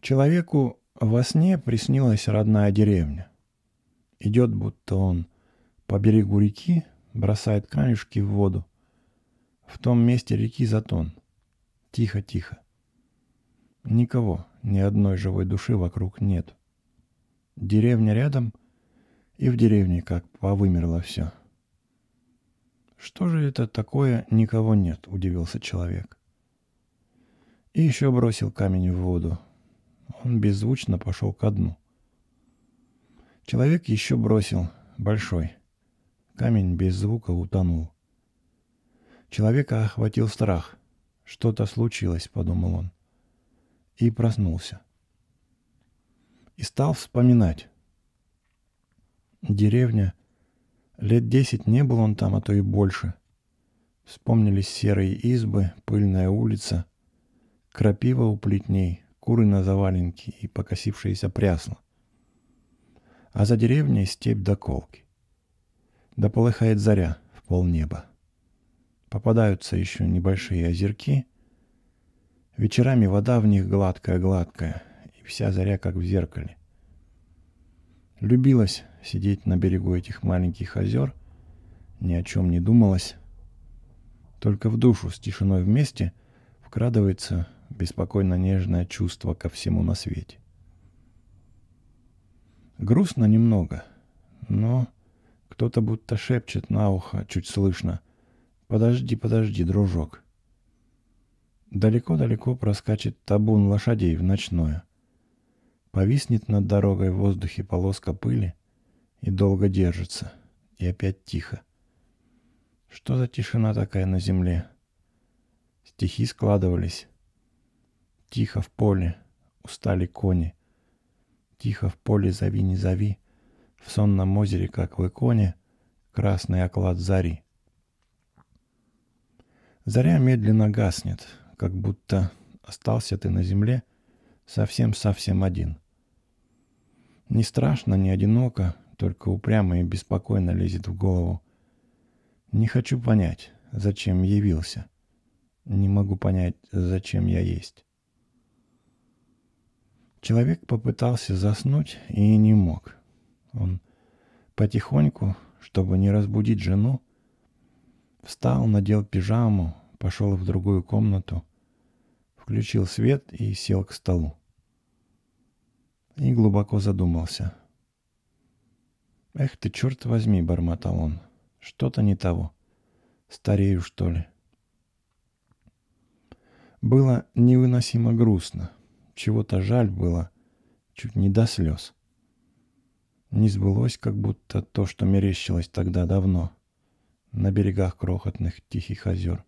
Человеку во сне приснилась родная деревня. Идет, будто он по берегу реки, бросает камешки в воду. В том месте реки затон. Тихо-тихо. Никого, ни одной живой души вокруг нет. Деревня рядом, и в деревне как повымерло все. «Что же это такое, никого нет?» – удивился человек. И еще бросил камень в воду, он беззвучно пошел ко дну. Человек еще бросил, большой. Камень без звука утонул. Человека охватил страх. «Что-то случилось», — подумал он. И проснулся. И стал вспоминать. Деревня. Лет десять не был он там, а то и больше. Вспомнились серые избы, пыльная улица, крапива у плетней, куры на заваленке и покосившиеся прясла. А за деревней степь до колки. Да полыхает заря в полнеба. Попадаются еще небольшие озерки. Вечерами вода в них гладкая-гладкая, и вся заря как в зеркале. Любилась сидеть на берегу этих маленьких озер, ни о чем не думалась. Только в душу с тишиной вместе вкрадывается беспокойно нежное чувство ко всему на свете. Грустно немного, но кто-то будто шепчет на ухо, чуть слышно. «Подожди, подожди, дружок». Далеко-далеко проскачет табун лошадей в ночное. Повиснет над дорогой в воздухе полоска пыли и долго держится, и опять тихо. Что за тишина такая на земле? Стихи складывались, Тихо в поле, устали кони. Тихо в поле зови, не зови, В сонном озере, как в иконе, Красный оклад зари. Заря медленно гаснет, как будто остался ты на земле совсем-совсем один. Не страшно, не одиноко, только упрямо и беспокойно лезет в голову. Не хочу понять, зачем явился. Не могу понять, зачем я есть. Человек попытался заснуть и не мог. Он потихоньку, чтобы не разбудить жену, встал, надел пижаму, пошел в другую комнату, включил свет и сел к столу. И глубоко задумался. «Эх ты, черт возьми!» — бормотал он. «Что-то не того. Старею, что ли?» Было невыносимо грустно — чего-то жаль было, чуть не до слез. Не сбылось как будто то, что мерещилось тогда давно, на берегах крохотных тихих озер.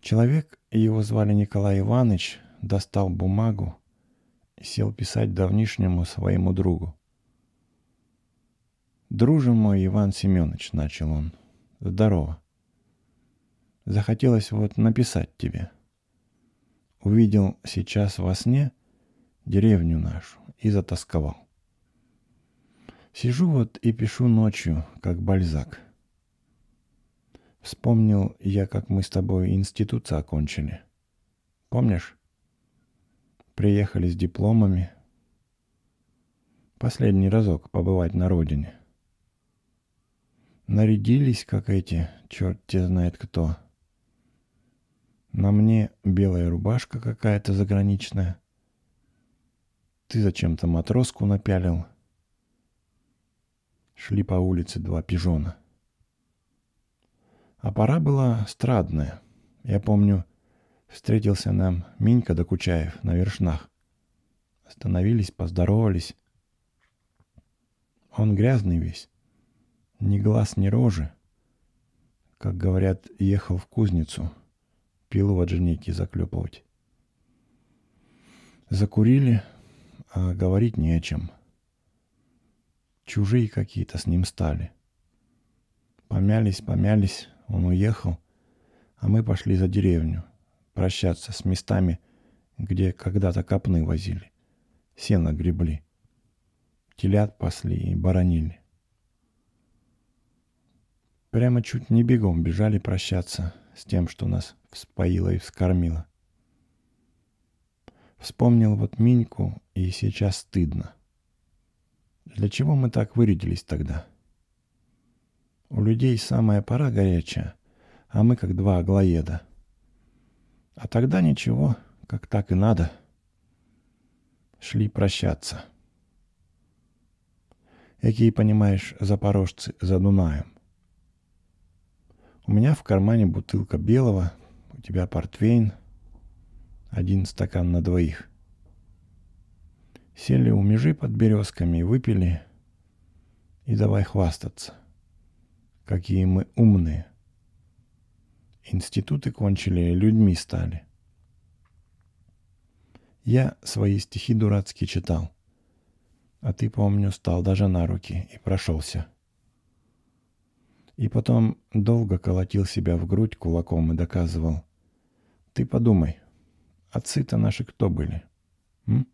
Человек, его звали Николай Иванович, достал бумагу и сел писать давнишнему своему другу. «Друже мой, Иван Семенович», — начал он, — «здорово. Захотелось вот написать тебе» увидел сейчас во сне деревню нашу и затасковал. Сижу вот и пишу ночью, как бальзак. Вспомнил я, как мы с тобой институт закончили. Помнишь? Приехали с дипломами. Последний разок побывать на родине. Нарядились, как эти, черт те знает кто — на мне белая рубашка какая-то заграничная. Ты зачем-то матроску напялил. Шли по улице два пижона. А пора была страдная. Я помню, встретился нам Минька Докучаев на вершнах. Остановились, поздоровались. Он грязный весь. Ни глаз, ни рожи. Как говорят, ехал в кузницу — пилу отжимники заклепывать. Закурили, а говорить не о чем. Чужие какие-то с ним стали. Помялись, помялись, он уехал, а мы пошли за деревню прощаться с местами, где когда-то копны возили, сено гребли, телят пасли и баранили. Прямо чуть не бегом бежали прощаться с тем, что нас вспоила и вскормила. Вспомнил вот Миньку, и сейчас стыдно. Для чего мы так вырядились тогда? У людей самая пора горячая, а мы как два оглоеда. А тогда ничего, как так и надо. Шли прощаться. Какие, понимаешь, запорожцы за Дунаем. У меня в кармане бутылка белого, тебя портвейн, один стакан на двоих. Сели у межи под березками и выпили, и давай хвастаться. Какие мы умные. Институты кончили, людьми стали. Я свои стихи дурацкие читал. А ты, помню, стал даже на руки и прошелся. И потом долго колотил себя в грудь кулаком и доказывал, ты подумай, отцы-то наши кто были? М?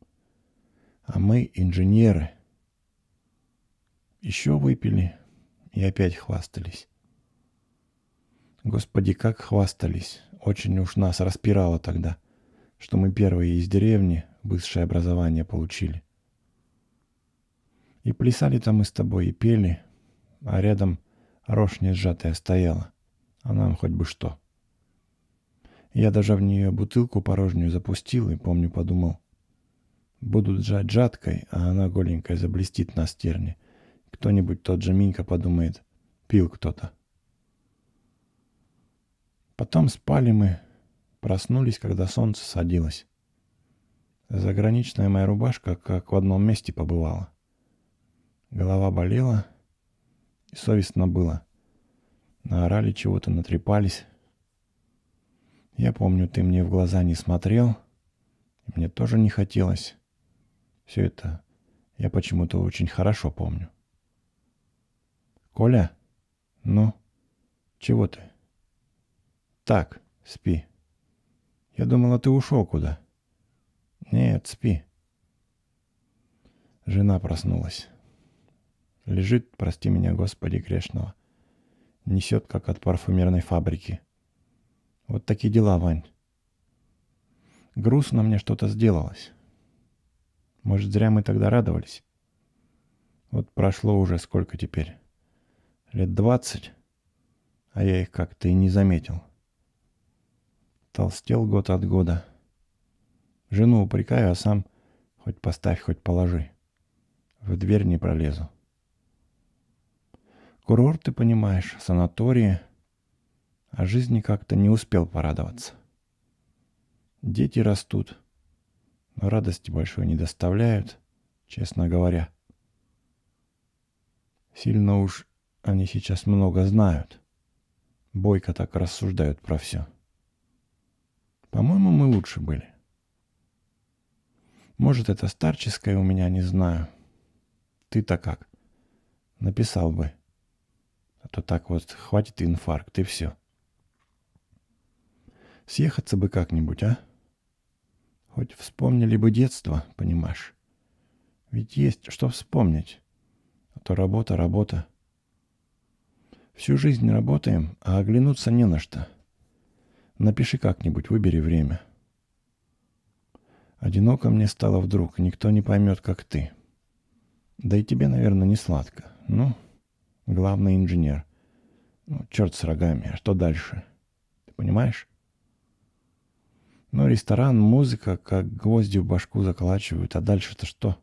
А мы инженеры. Еще выпили и опять хвастались. Господи, как хвастались. Очень уж нас распирало тогда, что мы первые из деревни высшее образование получили. И плясали там мы с тобой, и пели, а рядом рожь не сжатая стояла, а нам хоть бы что — я даже в нее бутылку порожнюю запустил и, помню, подумал. Будут жать жаткой, а она голенькая заблестит на стерне. Кто-нибудь тот же Минька подумает. Пил кто-то. Потом спали мы. Проснулись, когда солнце садилось. Заграничная моя рубашка как в одном месте побывала. Голова болела и совестно было. Наорали чего-то, натрепались. Я помню, ты мне в глаза не смотрел. И мне тоже не хотелось. Все это я почему-то очень хорошо помню. Коля? Ну? Чего ты? Так, спи. Я думала, ты ушел куда. Нет, спи. Жена проснулась. Лежит, прости меня, Господи, грешного. Несет, как от парфюмерной фабрики. Вот такие дела, Вань. Грустно мне что-то сделалось. Может, зря мы тогда радовались. Вот прошло уже сколько теперь? Лет двадцать? А я их как-то и не заметил. Толстел год от года. Жену упрекаю, а сам хоть поставь, хоть положи. В дверь не пролезу. Курорты, понимаешь, санатории — а жизни как-то не успел порадоваться. Дети растут, но радости большой не доставляют, честно говоря. Сильно уж они сейчас много знают. Бойко так рассуждают про все. По-моему, мы лучше были. Может, это старческое у меня, не знаю. Ты-то как? Написал бы. А то так вот хватит инфаркт и все. — Съехаться бы как-нибудь, а? Хоть вспомнили бы детство, понимаешь? Ведь есть что вспомнить. А то работа, работа. Всю жизнь работаем, а оглянуться не на что. Напиши как-нибудь, выбери время. Одиноко мне стало вдруг, никто не поймет, как ты. Да и тебе, наверное, не сладко. Ну, главный инженер. Ну, черт с рогами, а что дальше? Ты понимаешь? Но ну, ресторан, музыка, как гвозди в башку заколачивают, а дальше-то что?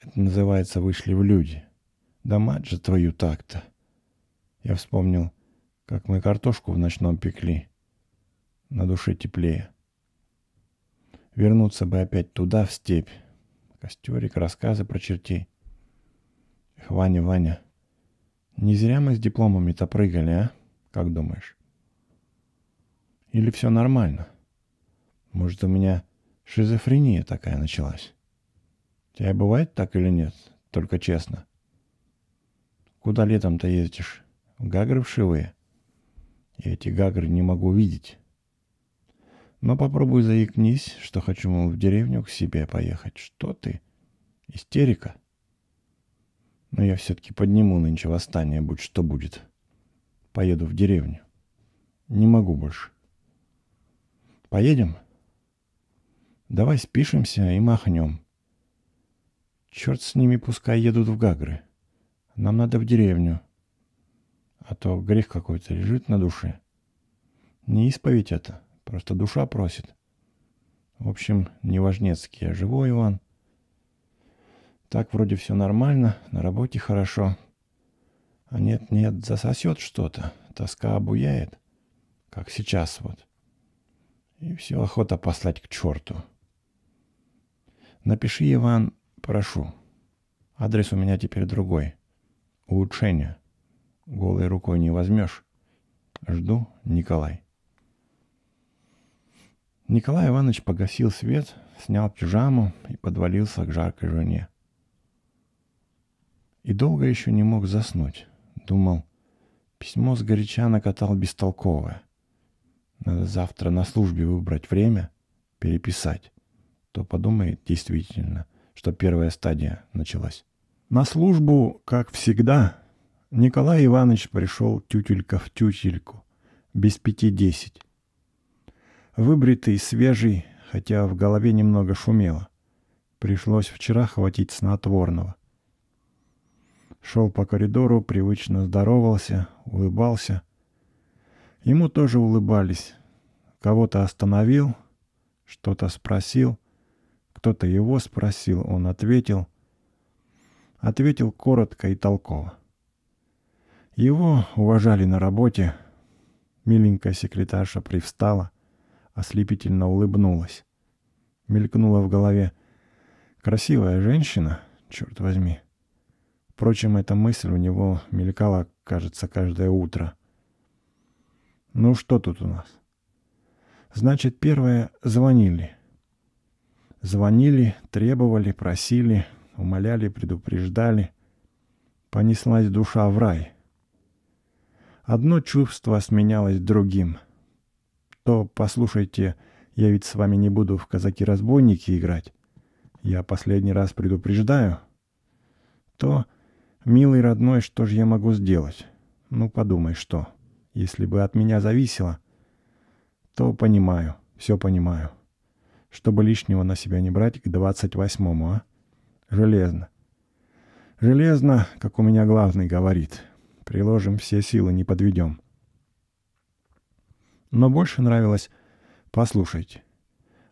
Это называется «вышли в люди». Да мать же твою так-то. Я вспомнил, как мы картошку в ночном пекли. На душе теплее. Вернуться бы опять туда, в степь. Костерик, рассказы про чертей. Эх, Ваня, Ваня, не зря мы с дипломами-то прыгали, а? Как думаешь? Или все нормально? Может, у меня шизофрения такая началась? Тебя бывает так или нет? Только честно. Куда летом-то ездишь? Гагры вшивые. Я эти гагры не могу видеть. Но попробуй заикнись, что хочу, мол, в деревню к себе поехать. Что ты? Истерика. Но я все-таки подниму нынче восстание, будь что будет. Поеду в деревню. Не могу больше. Поедем? Давай спишемся и махнем. Черт с ними, пускай едут в Гагры. Нам надо в деревню. А то грех какой-то лежит на душе. Не исповедь это, просто душа просит. В общем, не важнецкий, я а живу, Иван. Так вроде все нормально, на работе хорошо. А нет-нет, засосет что-то, тоска обуяет, как сейчас вот. — и все охота послать к черту. Напиши, Иван, прошу. Адрес у меня теперь другой. Улучшение. Голой рукой не возьмешь. Жду, Николай. Николай Иванович погасил свет, снял пижаму и подвалился к жаркой жене. И долго еще не мог заснуть. Думал, письмо с сгоряча накатал бестолковое – надо завтра на службе выбрать время, переписать. То подумает действительно, что первая стадия началась. На службу, как всегда, Николай Иванович пришел тютелька в тютельку, без пяти десять. Выбритый, свежий, хотя в голове немного шумело. Пришлось вчера хватить снотворного. Шел по коридору, привычно здоровался, улыбался — Ему тоже улыбались. Кого-то остановил, что-то спросил. Кто-то его спросил, он ответил. Ответил коротко и толково. Его уважали на работе. Миленькая секретарша привстала, ослепительно улыбнулась. Мелькнула в голове. Красивая женщина, черт возьми. Впрочем, эта мысль у него мелькала, кажется, каждое утро — ну что тут у нас? Значит, первое, звонили. Звонили, требовали, просили, умоляли, предупреждали. Понеслась душа в рай. Одно чувство сменялось другим. То, послушайте, я ведь с вами не буду в казаки-разбойники играть. Я последний раз предупреждаю. То, милый родной, что же я могу сделать? Ну, подумай, что если бы от меня зависело, то понимаю, все понимаю. Чтобы лишнего на себя не брать к 28-му, а? Железно. Железно, как у меня главный говорит. Приложим все силы, не подведем. Но больше нравилось... Послушайте,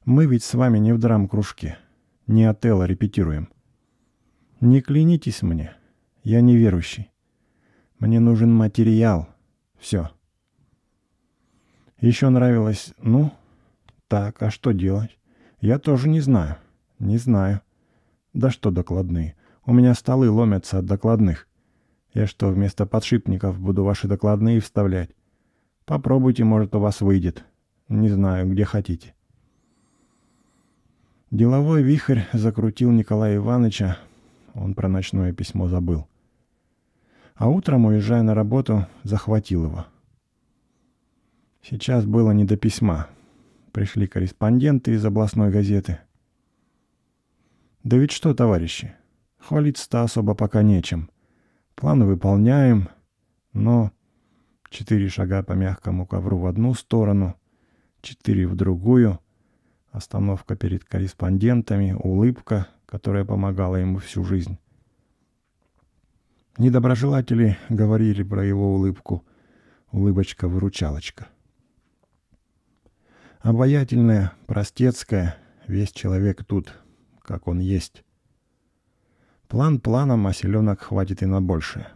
мы ведь с вами не в драм-кружке, не отелло репетируем. Не клянитесь мне, я неверующий. Мне нужен материал, все. Еще нравилось, ну, так, а что делать? Я тоже не знаю. Не знаю. Да что докладные? У меня столы ломятся от докладных. Я что, вместо подшипников буду ваши докладные вставлять? Попробуйте, может, у вас выйдет. Не знаю, где хотите. Деловой вихрь закрутил Николая Ивановича. Он про ночное письмо забыл а утром, уезжая на работу, захватил его. Сейчас было не до письма. Пришли корреспонденты из областной газеты. Да ведь что, товарищи, хвалиться-то особо пока нечем. План выполняем, но четыре шага по мягкому ковру в одну сторону, четыре в другую, остановка перед корреспондентами, улыбка, которая помогала ему всю жизнь. Недоброжелатели говорили про его улыбку. Улыбочка-выручалочка. Обаятельная, простецкая, весь человек тут, как он есть. План планом, а селенок хватит и на большее.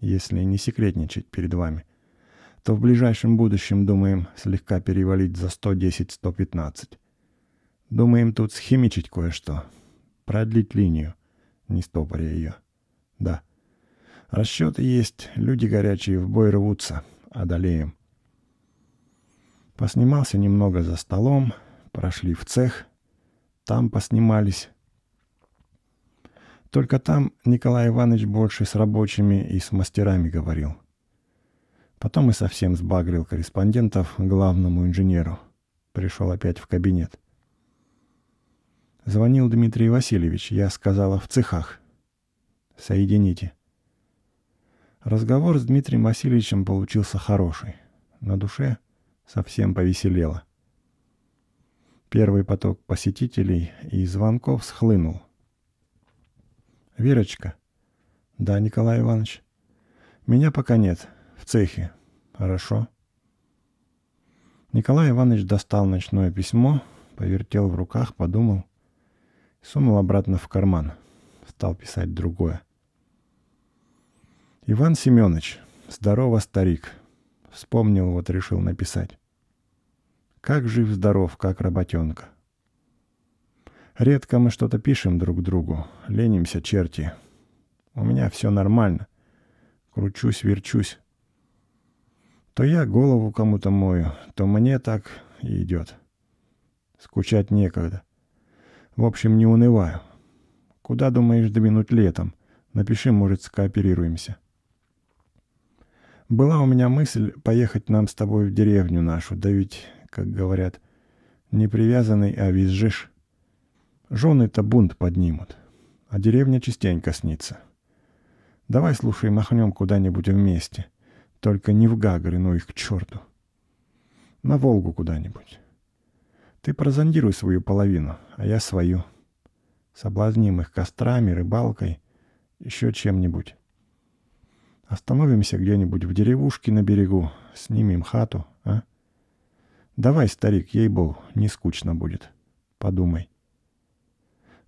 Если не секретничать перед вами, то в ближайшем будущем, думаем, слегка перевалить за 110-115. Думаем тут схимичить кое-что, продлить линию, не стопоря ее. Да, — Расчеты есть, люди горячие в бой рвутся, одолеем. А Поснимался немного за столом, прошли в цех, там поснимались. Только там Николай Иванович больше с рабочими и с мастерами говорил. Потом и совсем сбагрил корреспондентов главному инженеру. Пришел опять в кабинет. Звонил Дмитрий Васильевич, я сказала в цехах. «Соедините». Разговор с Дмитрием Васильевичем получился хороший. На душе совсем повеселело. Первый поток посетителей и звонков схлынул. «Верочка?» «Да, Николай Иванович?» «Меня пока нет. В цехе. Хорошо». Николай Иванович достал ночное письмо, повертел в руках, подумал. Сунул обратно в карман. Стал писать другое. — Иван Семенович, здорово, старик. Вспомнил, вот решил написать. Как жив-здоров, как работенка. Редко мы что-то пишем друг другу, ленимся, черти. У меня все нормально. Кручусь, верчусь. То я голову кому-то мою, то мне так и идет. Скучать некогда. В общем, не унываю. Куда думаешь двинуть летом? Напиши, может, скооперируемся. Была у меня мысль поехать нам с тобой в деревню нашу, да ведь, как говорят, не привязанный, а визжишь. Жены-то бунт поднимут, а деревня частенько снится. Давай, слушай, махнем куда-нибудь вместе, только не в Гагры, ну их к черту. На Волгу куда-нибудь. Ты прозондируй свою половину, а я свою. Соблазним их кострами, рыбалкой, еще чем-нибудь. Остановимся где-нибудь в деревушке на берегу, снимем хату, а? Давай, старик, ей-богу, не скучно будет. Подумай.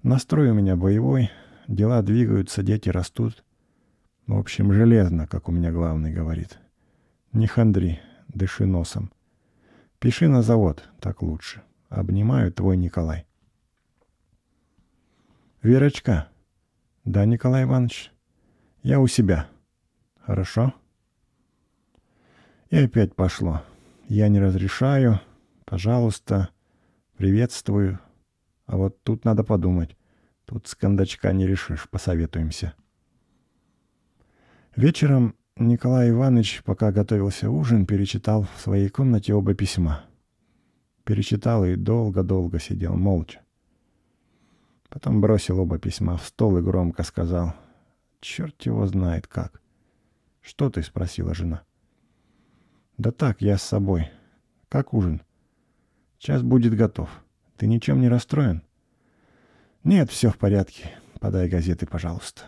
Настрой у меня боевой, дела двигаются, дети растут. В общем, железно, как у меня главный говорит. Не хандри, дыши носом. Пиши на завод, так лучше. Обнимаю твой Николай. Верочка. Да, Николай Иванович. Я у себя. Хорошо? И опять пошло. Я не разрешаю. Пожалуйста. Приветствую. А вот тут надо подумать. Тут с кондачка не решишь. Посоветуемся. Вечером Николай Иванович, пока готовился ужин, перечитал в своей комнате оба письма. Перечитал и долго-долго сидел молча. Потом бросил оба письма в стол и громко сказал «Черт его знает как». «Что ты?» — спросила жена. «Да так, я с собой. Как ужин?» «Час будет готов. Ты ничем не расстроен?» «Нет, все в порядке. Подай газеты, пожалуйста».